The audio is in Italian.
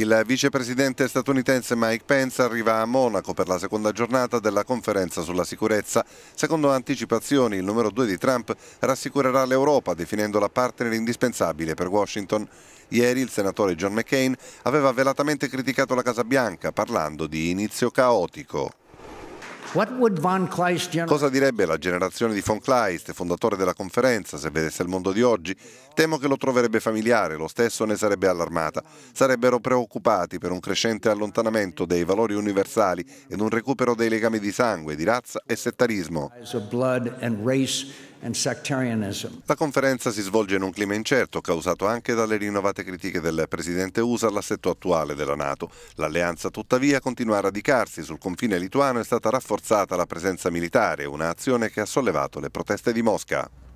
Il vicepresidente statunitense Mike Pence arriva a Monaco per la seconda giornata della conferenza sulla sicurezza. Secondo anticipazioni, il numero due di Trump rassicurerà l'Europa, definendola partner indispensabile per Washington. Ieri il senatore John McCain aveva velatamente criticato la Casa Bianca, parlando di inizio caotico. Cosa direbbe la generazione di von Kleist, fondatore della conferenza, se vedesse il mondo di oggi? Temo che lo troverebbe familiare, lo stesso ne sarebbe allarmata. Sarebbero preoccupati per un crescente allontanamento dei valori universali ed un recupero dei legami di sangue, di razza e settarismo. La conferenza si svolge in un clima incerto, causato anche dalle rinnovate critiche del presidente USA all'assetto attuale della Nato. L'alleanza tuttavia continua a radicarsi. Sul confine lituano è stata rafforzata la presenza militare, un'azione che ha sollevato le proteste di Mosca.